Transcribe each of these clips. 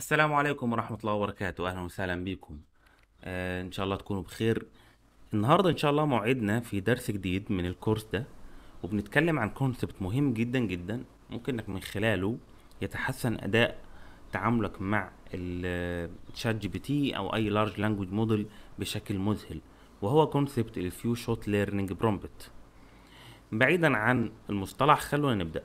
السلام عليكم ورحمة الله وبركاته أهلا وسهلا بكم آه إن شاء الله تكونوا بخير النهاردة إن شاء الله موعدنا في درس جديد من الكورس ده وبنتكلم عن كونسبت مهم جدا جدا ممكن إنك من خلاله يتحسن أداء تعاملك مع الشات جي بي تي أو أي لارج لانجوج موديل بشكل مذهل وهو كونسبت الفيو شوت ليرنينج برومبت بعيدا عن المصطلح خلونا نبدأ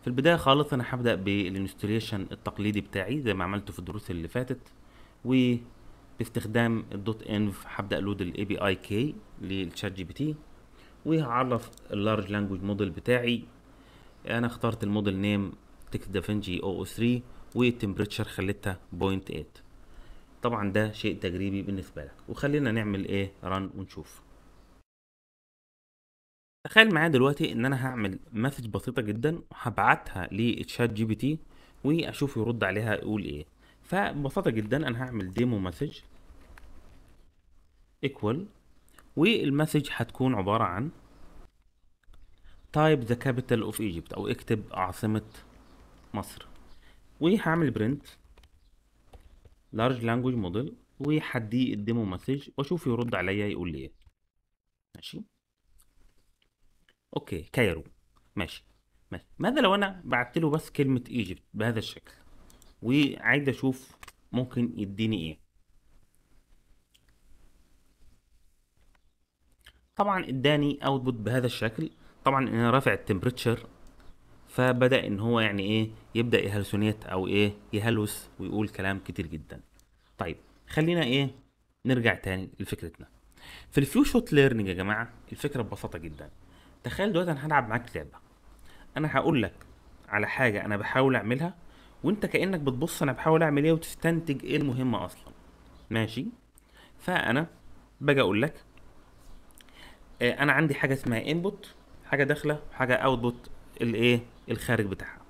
في البداية خالص أنا هبدأ بالإنستليشن التقليدي بتاعي زي ما عملته في الدروس اللي فاتت وباستخدام الدوت انف هبدأ لود ال API كي للشات جي بي تي وهعرف اللارج لانجوج موديل بتاعي أنا اخترت الموديل نيم تكس دافنجي او 3 والتمبريتشر خليتها 0.8 طبعا ده شيء تجريبي بالنسبة لك وخلينا نعمل ايه ران ونشوف تخيل معايا دلوقتي ان انا هعمل مسج بسيطه جدا وهبعتها لتشات جي بي تي واشوف يرد عليها يقول ايه فببساطه جدا انا هعمل ديمو مسج ايكوال والمسج هتكون عباره عن تايب ذا كابيتال اوف ايجيبت او اكتب عاصمه مصر وهعمل برنت لارج لانجوج موديل وهديه الديمو مسج واشوف يرد عليا يقول لي ايه ماشي اوكي كايرو ماشي ماشي ماذا لو انا بعت له بس كلمه ايجيبت بهذا الشكل وعايز اشوف ممكن يديني ايه طبعا اداني اوتبوت بهذا الشكل طبعا انا رافع التمبريتشر فبدا ان هو يعني ايه يبدا يهلسونيت او ايه يهلوس ويقول كلام كتير جدا طيب خلينا ايه نرجع تاني لفكرتنا في الفيو شوت ليرنينج يا جماعه الفكره ببساطه جدا تخيل دلوقتي انا هلعب معاك لعبه انا هقول لك على حاجه انا بحاول اعملها وانت كانك بتبص انا بحاول اعمل ايه وتستنتج ايه المهمه اصلا ماشي فانا باجي اقول لك آه، انا عندي حاجه اسمها انبوت حاجه داخله وحاجه اوتبوت الايه الخارج بتاعها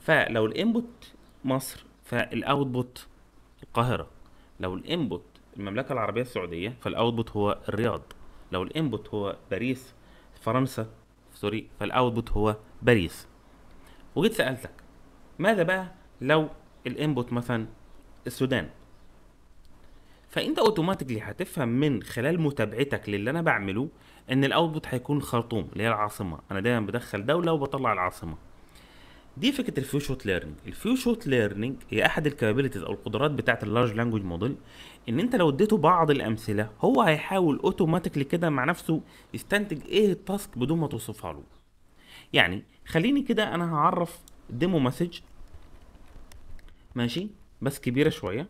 فلو الانبوت مصر فالاوتبوت القاهره لو الانبوت المملكه العربيه السعوديه فالاوتبوت هو الرياض لو الانبوت هو باريس فرنسا سوري فالاوتبوت هو باريس وجيت سالتك ماذا بقى لو الانبوت مثلا السودان فانت اوتوماتيكلي هتفهم من خلال متابعتك للي انا بعمله ان الاوتبوت هيكون خرطوم اللي هي العاصمه انا دايما بدخل دوله وبطلع العاصمه دي فكره الفيو شوت ليرنينج الفيو شوت ليرنينج هي احد الكابابيلتيز او القدرات بتاعه اللارج لانجوج موديل ان انت لو اديته بعض الامثله هو هيحاول اوتوماتيكلي كده مع نفسه يستنتج ايه التاسك بدون ما توصفها له يعني خليني كده انا هعرف ديمو مسج ماشي بس كبيره شويه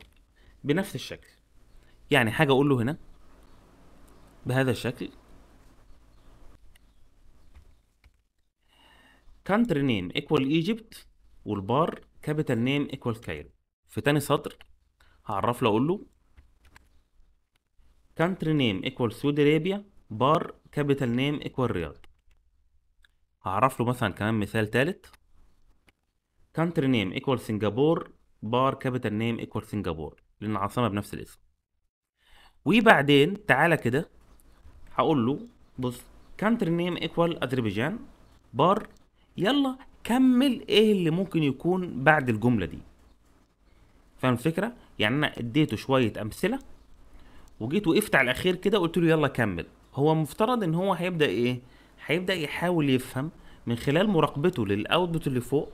بنفس الشكل يعني حاجه اقول له هنا بهذا الشكل country نيم ايكوال ايجيبت والبار كابيتال نيم ايكوال كايرو في تاني سطر هعرف له اقول له country نيم ايكوال Saudi ارابيا بار كابيتال نيم ايكوال رياض هعرف له مثلا كمان مثال تالت country نيم ايكوال Singapore بار كابيتال نيم ايكوال Singapore لان عاصمه بنفس الاسم وبعدين تعالى كده هقول له بص country نيم ايكوال اذربيجان بار يلا كمل ايه اللي ممكن يكون بعد الجمله دي فاهم الفكره يعني انا اديته شويه امثله وجيت وقفت على الاخير كده قلت له يلا كمل هو المفترض ان هو هيبدا ايه هيبدا يحاول يفهم من خلال مراقبته للاوتبوت اللي فوق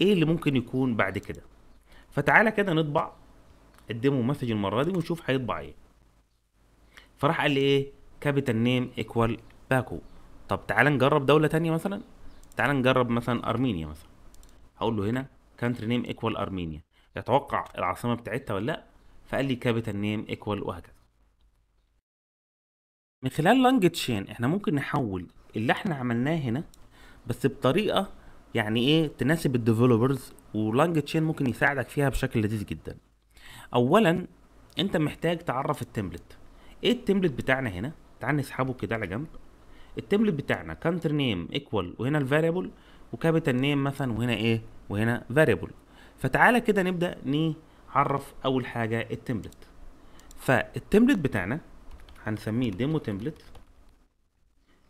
ايه اللي ممكن يكون بعد كده فتعالى كده نطبع قدمه مسج المره دي ونشوف هيطبع ايه فراح قال لي ايه كابيتال نيم ايكوال باكو طب تعالى نجرب دوله تانية مثلا تعال نجرب مثلا ارمينيا مثلا هقول له هنا كانتري نيم ايكوال ارمينيا يتوقع العاصمه بتاعتها ولا لا فقال لي كابيتال نيم ايكوال وهكذا من خلال لانج تشين احنا ممكن نحول اللي احنا عملناه هنا بس بطريقه يعني ايه تناسب الديفلوبرز ولانج تشين ممكن يساعدك فيها بشكل لذيذ جدا اولا انت محتاج تعرف التمبلت ايه التمبلت بتاعنا هنا تعال نسحبه كده على جنب التمبلت بتاعنا كانتر نيم ايكوال وهنا الفاريبل وكابيتال نيم مثلا وهنا ايه وهنا فاريبل فتعالى كده نبدا نعرف اول حاجه التمبلت فالتمبلت بتاعنا هنسميه ديمو تمبلت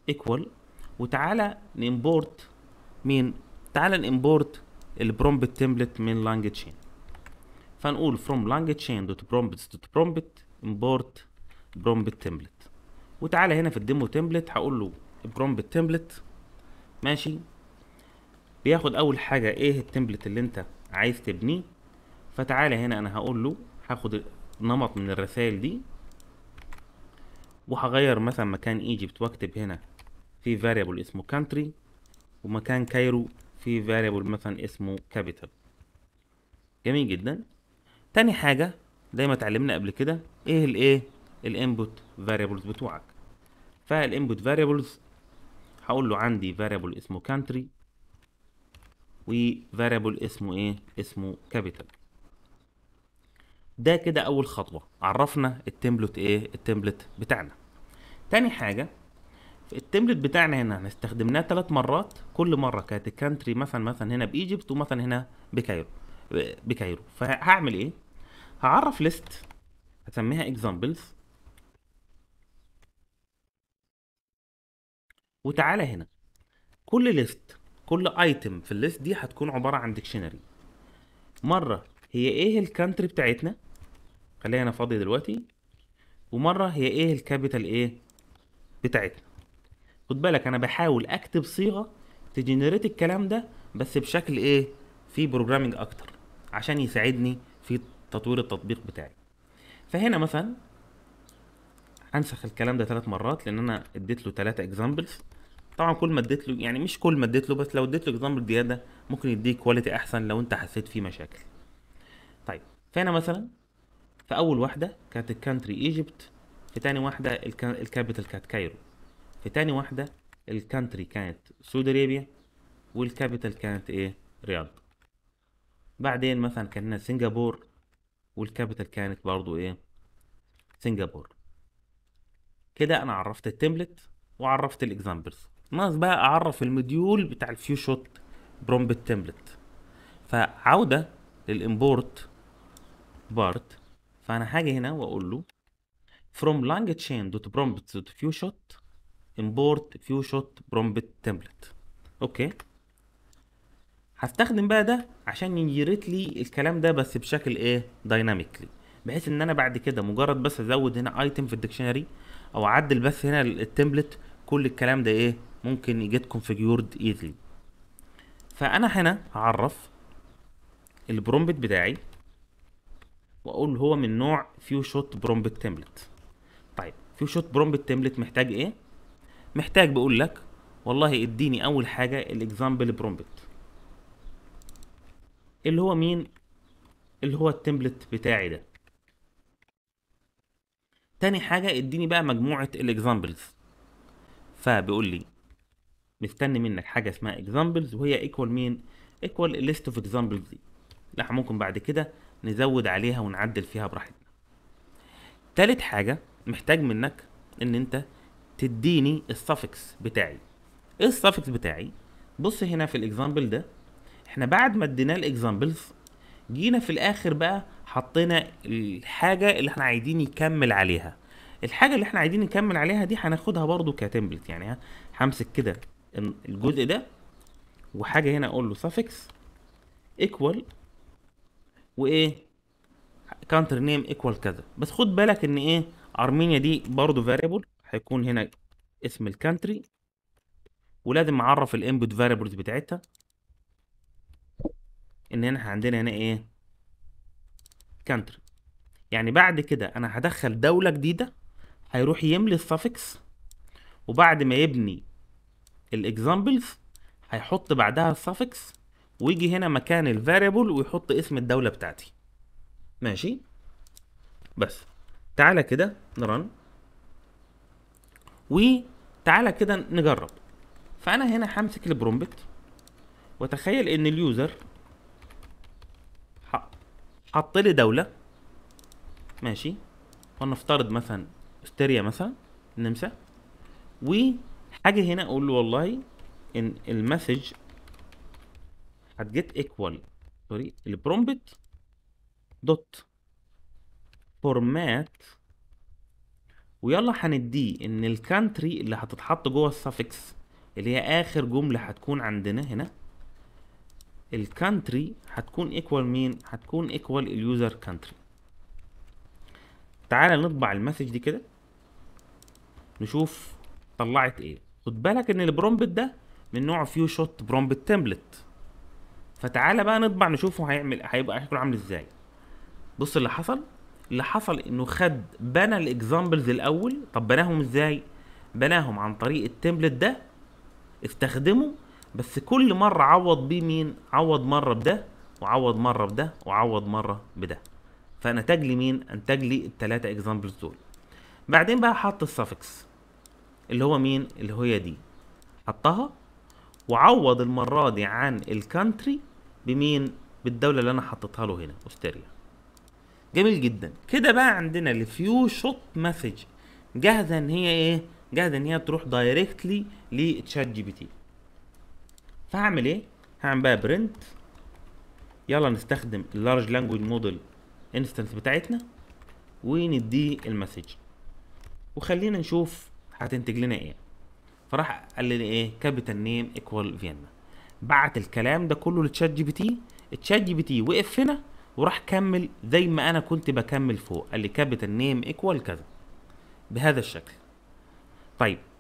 ايكوال وتعالى نمبورت مين تعالى نمبورت البرومبت تمبلت من لانج تشين فنقول from لانج تشين دوت prompts دوت برومبت import prompt template وتعالى هنا في الديمو تمبلت هقول له برومبت تمبلت ماشي بياخد اول حاجه ايه التمبلت اللي انت عايز تبنيه فتعالى هنا انا هقول له هاخد نمط من الرسائل دي وهغير مثلا مكان ايجيبت واكتب هنا في فاريبل اسمه كانتري ومكان كايرو في فاريبل مثلا اسمه كابيتال جميل جدا تاني حاجه زي ما اتعلمنا قبل كده ايه الايه الانبوت فاريبلز بتوعك فالانبوت فاريبلز هقول له عندي فاريبل اسمه كانتري وفاريبل اسمه ايه اسمه كابيتال ده كده اول خطوه عرفنا التمبلت ايه التمبلت بتاعنا تاني حاجه التمبلت بتاعنا هنا احنا استخدمناه ثلاث مرات كل مره كانت الكانتري مثلا مثلا هنا بايجيبت ومثلا هنا بكايرو بكايرو فهعمل ايه هعرف ليست هسميها اكزامبلز وتعالى هنا كل ليست كل ايتم في الليست دي هتكون عباره عن ديكشنري مره هي ايه الكانتري بتاعتنا خليها انا فاضي دلوقتي ومره هي ايه الكابيتال ايه بتاعتنا خد بالك انا بحاول اكتب صيغه تجنريت الكلام ده بس بشكل ايه في بروجرامنج اكتر عشان يساعدني في تطوير التطبيق بتاعي فهنا مثلا هنسخ الكلام ده ثلاث مرات لان انا اديت له ثلاثة اكزامبلز طبعا كل ما اديت له يعني مش كل ما اديت له بس لو اديت له اكزامبل زياده ممكن يديك كواليتي احسن لو انت حسيت فيه مشاكل طيب فانا مثلا في اول واحده كانت الكانتري ايجيبت في تاني واحده الكابيتال كانت كايرو في تاني واحده الكانتري كانت سعودي ارابيا والكابيتال كانت ايه رياض بعدين مثلا كان سنغافور والكابيتال كانت برضو ايه سنغافور كده انا عرفت التمبلت وعرفت الاكزامبلز ما بقى اعرف المديول بتاع الفيو شوت برومبت تمبلت فعوده للامبورت بارت فانا هاجي هنا واقول له from long shot import few shot prompt template اوكي هستخدم بقى ده عشان ينجريت لي الكلام ده بس بشكل ايه دايناميكلي بحيث ان انا بعد كده مجرد بس ازود هنا ايتم في الديكشنري او اعدل بس هنا التمبلت كل الكلام ده ايه ممكن يجيت كونفيجورد ايزلي فانا هنا هعرف البرومبت بتاعي واقول هو من نوع فيو شوت برومبت تمبلت طيب فيو شوت برومبت تمبلت محتاج ايه محتاج بقول لك والله اديني اول حاجه الاكزامبل برومبت اللي هو مين اللي هو التمبلت بتاعي ده تاني حاجه اديني بقى مجموعه الاكزامبلز فبيقول لي مستني منك حاجه اسمها examples وهي ايكوال مين ايكوال list اوف examples دي لا ممكن بعد كده نزود عليها ونعدل فيها براحتنا تالت حاجه محتاج منك ان انت تديني السفكس بتاعي ايه السفكس بتاعي بص هنا في الاكزامبل ده احنا بعد ما ادينا الاكزامبلز جينا في الاخر بقى حطينا الحاجه اللي احنا عايزين يكمل عليها الحاجه اللي احنا عايزين نكمل عليها دي هناخدها برضو كتمبلت يعني همسك كده الجزء ده وحاجه هنا اقول له suffix ايكوال وايه كانتر نيم ايكوال كذا بس خد بالك ان ايه ارمينيا دي برضو فاريبل هيكون هنا اسم الكانتري ولازم اعرف الانبوت فاريبلز بتاعتها ان هنا عندنا هنا ايه كانتري يعني بعد كده انا هدخل دوله جديده هيروح يملي السافكس وبعد ما يبني الاكزامبلز هيحط بعدها السافكس ويجي هنا مكان الفاريبل ويحط اسم الدولة بتاعتي ماشي بس تعالى كده نرن وتعالى كده نجرب فانا هنا همسك البرومبت وتخيل ان اليوزر حط لي دولة ماشي ونفترض مثلا استريا مثلا النمسا وحاجه هنا اقول له والله ان المسج هتجيت ايكوال سوري البرومبت دوت فورمات ويلا هنديه ان الكانتري اللي هتتحط جوه السافكس اللي هي اخر جمله هتكون عندنا هنا الكانتري هتكون ايكوال مين هتكون ايكوال اليوزر كانتري تعالى نطبع المسج دي كده نشوف طلعت ايه خد بالك ان البرومبت ده من نوع فيو شوت برومبت تمبلت فتعالى بقى نطبع نشوفه هيعمل هيبقى شكله عامل ازاي بص اللي حصل اللي حصل انه خد بنى الاكزامبلز الاول طب بناهم ازاي بناهم عن طريق التمبلت ده استخدمه بس كل مرة عوض بيه مين عوض مرة بده وعوض مرة بده وعوض مرة بده فنتج لي مين انتج لي الثلاثه اكزامبلز دول بعدين بقى حط السافكس اللي هو مين اللي هي دي حطها وعوض المره دي عن الكانتري بمين بالدوله اللي انا حطيتها له هنا استريا جميل جدا كده بقى عندنا الفيو شوت مسج جاهزه ان هي ايه جاهزه ان هي تروح دايركتلي لتشات جي بي تي فهعمل ايه هعمل بقى برنت يلا نستخدم اللارج لانجوج موديل انستنس بتاعتنا ونديه المسج وخلينا نشوف هتنتج لنا ايه فراح قال لي ايه كابيتال نيم ايكوال فيينا بعت الكلام ده كله لتشات جي بي تي تشات جي بي تي وقف هنا وراح كمل زي ما انا كنت بكمل فوق قال لي كابيتال نيم ايكوال كذا بهذا الشكل طيب